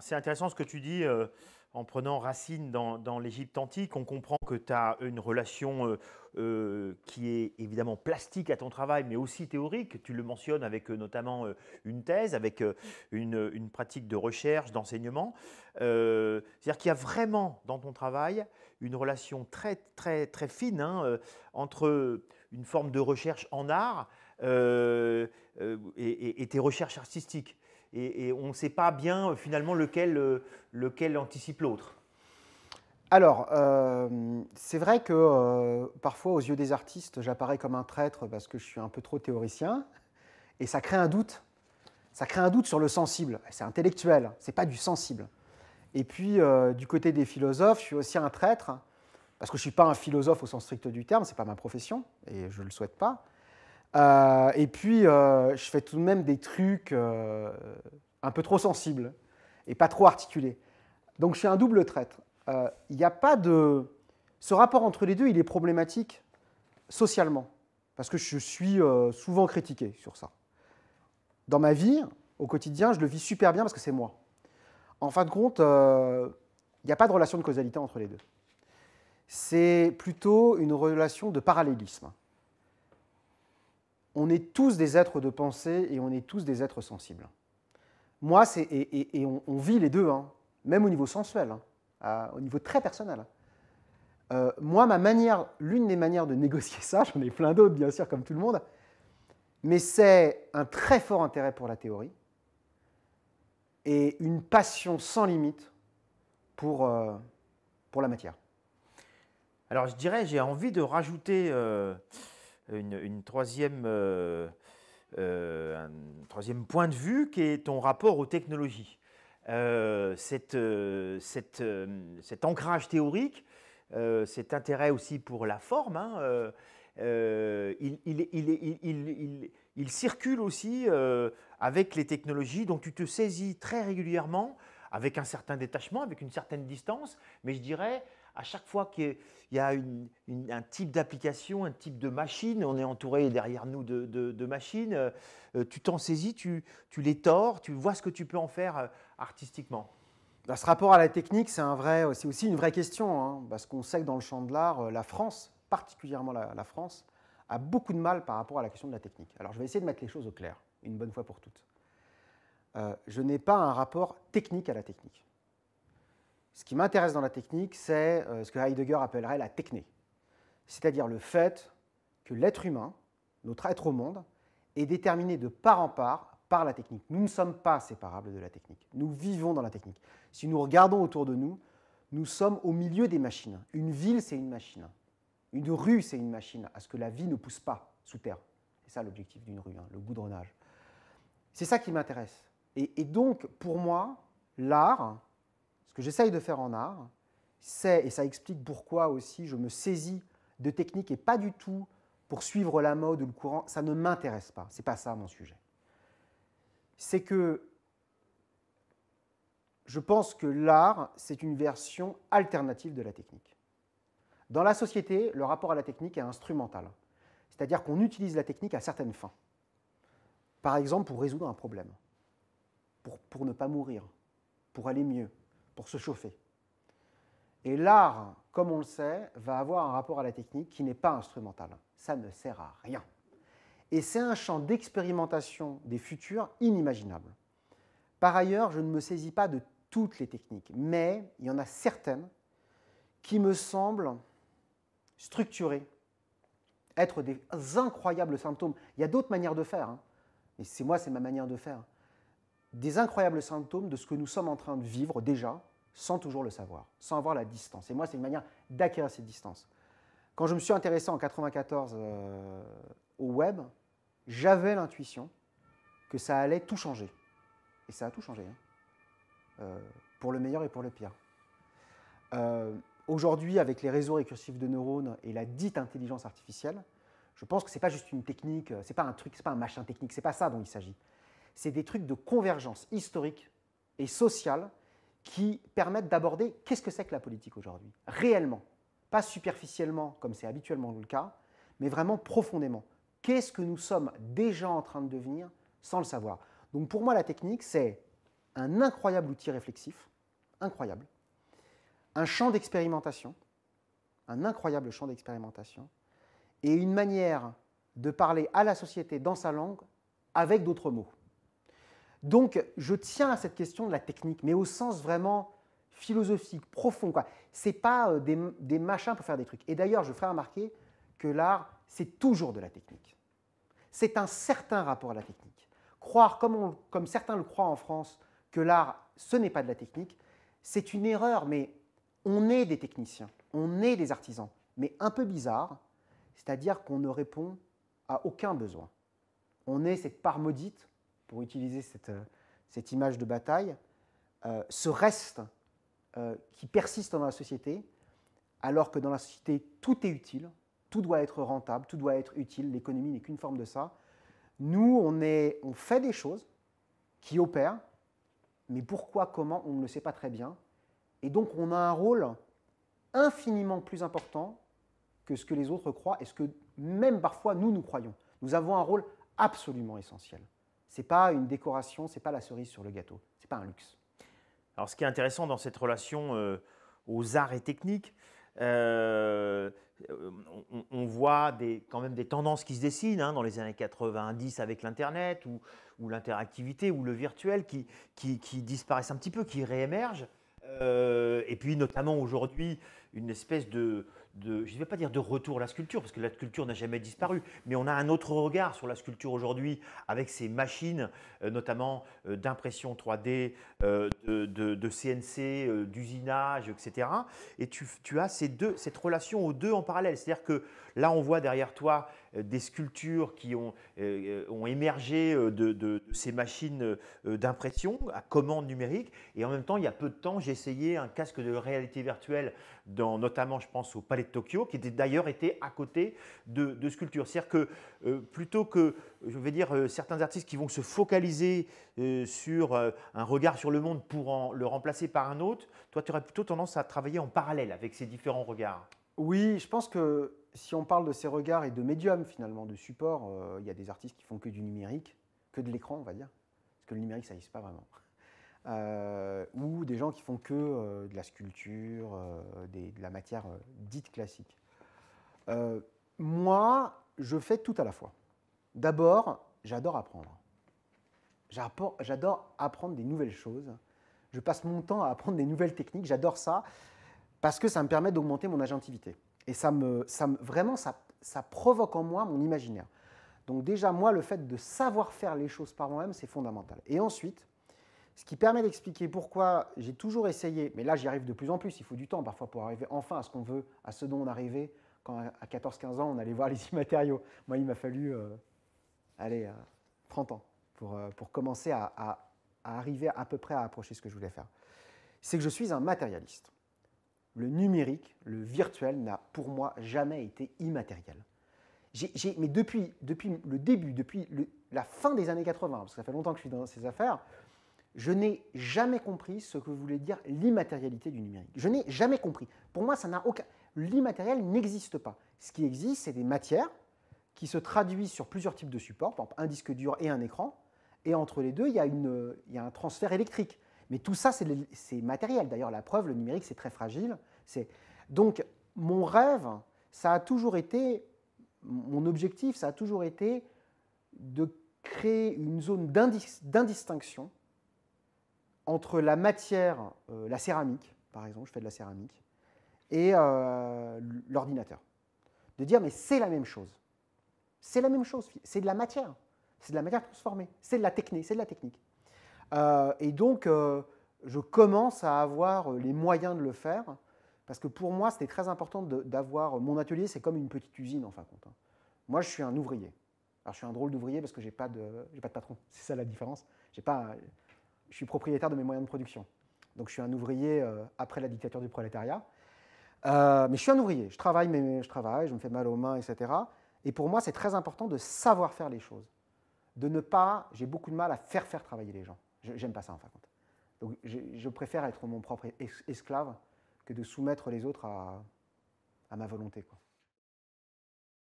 c'est intéressant ce que tu dis euh, en prenant racine dans, l'Égypte antique. On comprend que tu as une relation euh, euh, qui est évidemment plastique à ton travail, mais aussi théorique. Tu le mentionnes avec notamment une thèse, avec une, pratique de recherche, d'enseignement. C'est-à-dire qu'il y a vraiment dans ton travail une relation très très très fine hein, entre une forme de recherche en art et tes recherches artistiques et, on ne sait pas bien euh, finalement euh, lequel, anticipe l'autre. Alors, euh, c'est vrai que parfois, aux yeux des artistes, j'apparais comme un traître parce que je suis un peu trop théoricien, et ça crée un doute. Ça crée un doute sur le sensible. C'est intellectuel, hein, c'est pas du sensible. Et puis, du côté des philosophes, je suis aussi un traître parce que je ne suis pas un philosophe au sens strict du terme, Ce n'est pas ma profession, et je ne le souhaite pas. Euh, et puis, euh, je fais tout de même des trucs euh, un peu trop sensibles et pas trop articulés. Donc, je suis un double traître. Il n'y a pas de. Ce rapport entre les deux, il est problématique socialement, parce que je suis souvent critiqué sur ça. Dans ma vie, au quotidien, je le vis super bien parce que c'est moi. En fin de compte, il n'y a pas de relation de causalité entre les deux. C'est plutôt une relation de parallélisme on est tous des êtres de pensée et on est tous des êtres sensibles. Moi, c'est, et, on, vit les deux, hein, même au niveau sensuel, hein, au niveau très personnel. Euh, moi, ma manière, l'une des manières de négocier ça, j'en ai plein d'autres, bien sûr, comme tout le monde, mais c'est un très fort intérêt pour la théorie et une passion sans limite pour, euh, pour la matière. Alors, je dirais, j'ai envie de rajouter. Euh, une, troisième, euh, euh, un troisième point de vue qui est ton rapport aux technologies. Euh, cette, cette, cet ancrage théorique, cet intérêt aussi pour la forme, hein, il, il, il, il, circule aussi avec les technologies dont tu te saisis très régulièrement avec un certain détachement, avec une certaine distance, mais je dirais à chaque fois qu'il y a un type d'application, un type de machine, on est entouré derrière nous de, machines, euh, tu t'en saisis, tu, tu, les tords, tu vois ce que tu peux en faire euh, artistiquement. Bah, ce rapport à la technique, c'est un vrai, aussi une vraie question, hein, parce qu'on sait que dans le champ de l'art, euh, la France, particulièrement la, France, a beaucoup de mal par rapport à la question de la technique. Alors je vais essayer de mettre les choses au clair, une bonne fois pour toutes. je n'ai pas un rapport technique à la technique. Ce qui m'intéresse dans la technique, c'est euh, ce que Heidegger appellerait la techné, c'est-à-dire le fait que l'être humain, notre être au monde, est déterminé de part en part par la technique. Nous ne sommes pas séparables de la technique. Nous vivons dans la technique. Si nous regardons autour de nous, nous sommes au milieu des machines. Une ville, c'est une machine. Une rue, c'est une machine, à ce que la vie ne pousse pas sous terre. C'est ça l'objectif d'une rue, hein, le goudronnage. C'est ça qui m'intéresse. et donc, pour moi, l'art, ce que j'essaye de faire en art, c'est, et ça explique pourquoi aussi je me saisis de techniques et pas du tout pour suivre la mode ou le courant, ça ne m'intéresse pas, c'est pas ça mon sujet. C'est que je pense que l'art, c'est une version alternative de la technique. Dans la société, le rapport à la technique est instrumental, c'est-à-dire qu'on utilise la technique à certaines fins. Par exemple, pour résoudre un problème, pour, pour ne pas mourir, pour aller mieux, pour se chauffer. Et l'art, comme on le sait, va avoir un rapport à la technique qui n'est pas instrumental. Ça ne sert à rien. Et c'est un champ d'expérimentation des futurs inimaginables. Par ailleurs, je ne me saisis pas de toutes les techniques, mais il y en a certaines qui me semblent structurées, être des incroyables symptômes. Il y a d'autres manières de faire, hein. mais c'est moi, c'est ma manière de faire des incroyables symptômes de ce que nous sommes en train de vivre déjà, sans toujours le savoir, sans avoir la distance. Et moi, c'est une manière d'acquérir cette distance. Quand je me suis intéressé en 94 euh, au web, j'avais l'intuition que ça allait tout changer. Et ça a tout changé, hein. euh, pour le meilleur et pour le pire. Euh, aujourd'hui, avec les réseaux récursifs de neurones et la dite intelligence artificielle, je pense que ce n'est pas juste une technique, ce n'est pas un truc, ce n'est pas un machin technique, c'est pas ça dont il s'agit c'est des trucs de convergence historique et sociale qui permettent d'aborder qu'est-ce que c'est que la politique aujourd'hui, réellement, pas superficiellement comme c'est habituellement le cas, mais vraiment profondément. Qu'est-ce que nous sommes déjà en train de devenir sans le savoir Donc pour moi, la technique, c'est un incroyable outil réflexif, incroyable, un champ d'expérimentation, un incroyable champ d'expérimentation, et une manière de parler à la société dans sa langue avec d'autres mots. Donc, je tiens à cette question de la technique, mais au sens vraiment philosophique, profond. Ce n'est pas euh, des, machins pour faire des trucs. Et d'ailleurs, je ferai remarquer que l'art, c'est toujours de la technique. C'est un certain rapport à la technique. Croire, comme, comme certains le croient en France, que l'art, ce n'est pas de la technique, c'est une erreur, mais on est des techniciens, on est des artisans, mais un peu bizarre, c'est-à-dire qu'on ne répond à aucun besoin. On est cette part maudite pour utiliser euh, cette, image de bataille, euh, ce reste euh, qui persiste dans la société, alors que dans la société, tout est utile, tout doit être rentable, tout doit être utile, l'économie n'est qu'une forme de ça. Nous, on, est, on fait des choses qui opèrent, mais pourquoi, comment, on ne le sait pas très bien. Et donc, on a un rôle infiniment plus important que ce que les autres croient et ce que même parfois nous, nous croyons. Nous avons un rôle absolument essentiel. C'est pas une décoration, c'est pas la cerise sur le gâteau, c'est pas un luxe. Alors, ce qui est intéressant dans cette relation euh, aux arts et techniques, euh, on, voit des, quand même des tendances qui se dessinent hein, dans les années 90 avec l'Internet ou, l'interactivité ou le virtuel qui, qui, disparaissent un petit peu, qui réémergent. Euh, et puis notamment aujourd'hui, une espèce de, je ne vais pas dire de retour à la sculpture, parce que la sculpture n'a jamais disparu, mais on a un autre regard sur la sculpture aujourd'hui avec ces machines, euh, notamment euh, d'impression 3D, euh, de, CNC, d'usinage, etc. Et tu, as cette relation aux deux en parallèle. C'est-à-dire que là, on voit derrière toi des sculptures qui ont, émergé de, ces machines d'impression à commande numérique. Et en même temps, il y a peu de temps, j'ai essayé un casque de réalité virtuelle notamment je pense au Palais de Tokyo, qui d'ailleurs était à côté de, sculptures. C'est-à-dire que euh, plutôt que, je vais dire, euh, certains artistes qui vont se focaliser euh, sur un regard sur le monde pour le remplacer par un autre, toi tu aurais plutôt tendance à travailler en parallèle avec ces différents regards. Oui, je pense que si on parle de ces regards et de médiums finalement, de support, il y a des artistes qui font que du numérique, que de l'écran on va dire, parce que le numérique ça n'existe pas vraiment. Euh, ou des gens qui font que euh, de la sculpture, euh, de la matière dite classique. moi, je fais tout à la fois. D'abord, j'adore apprendre. J'adore apprendre des nouvelles choses. Je passe mon temps à apprendre des nouvelles techniques. J'adore ça parce que ça me permet d'augmenter mon agentivité. Et ça me, ça me, vraiment, ça provoque en moi mon imaginaire. Donc déjà, moi, le fait de savoir faire les choses par moi-même, c'est fondamental. Et ensuite, ce qui permet d'expliquer pourquoi j'ai toujours essayé, mais là j'y arrive de plus en plus, il faut du temps parfois pour arriver enfin à ce qu'on veut, à ce dont on arrivait quand à 14-15 ans on allait voir les immatériaux. Moi il m'a fallu euh, allez, aller euh, 30 ans pour, euh, pour commencer à, à, arriver à peu près à approcher ce que je voulais faire. C'est que je suis un matérialiste. Le numérique, le virtuel n'a pour moi jamais été immatériel. mais depuis, depuis le début, depuis la fin des années 80, parce que ça fait longtemps que je suis dans ces affaires, je n'ai jamais compris ce que voulait dire l'immatérialité du numérique. Je n'ai jamais compris. Pour moi, ça n'a aucun. L'immatériel n'existe pas. Ce qui existe, c'est des matières qui se traduisent sur plusieurs types de supports, par exemple un disque dur et un écran. Et entre les deux, il y a, une, il y a un transfert électrique. Mais tout ça, c'est matériel. D'ailleurs, la preuve, le numérique, c'est très fragile. Donc, mon rêve, ça a toujours été, mon objectif, ça a toujours été de créer une zone d'indistinction entre la matière, euh, la céramique, par exemple, je fais de la céramique, et euh, l'ordinateur. De dire, mais c'est la même chose. C'est la même chose, c'est de la matière. C'est de la matière transformée, c'est de la technique, c'est de la technique. Euh, et donc, je commence à avoir les moyens de le faire, parce que pour moi, c'était très important d'avoir... Mon atelier, c'est comme une petite usine, en fin de compte. Hein. Moi, je suis un ouvrier. Alors, je suis un drôle d'ouvrier parce que je n'ai pas, de, pas de patron. C'est ça la différence. J'ai pas, je suis propriétaire de mes moyens de production. Donc je suis un ouvrier euh, après la dictature du prolétariat. Euh, mais je suis un ouvrier, je travaille, mais je travaille, je me fais mal aux mains, etc. Et pour moi, c'est très important de savoir faire les choses. De ne pas, j'ai beaucoup de mal à faire faire travailler les gens. Je J'aime pas ça en fin de compte. Donc je, préfère être mon propre esclave que de soumettre les autres à, à ma volonté. Quoi.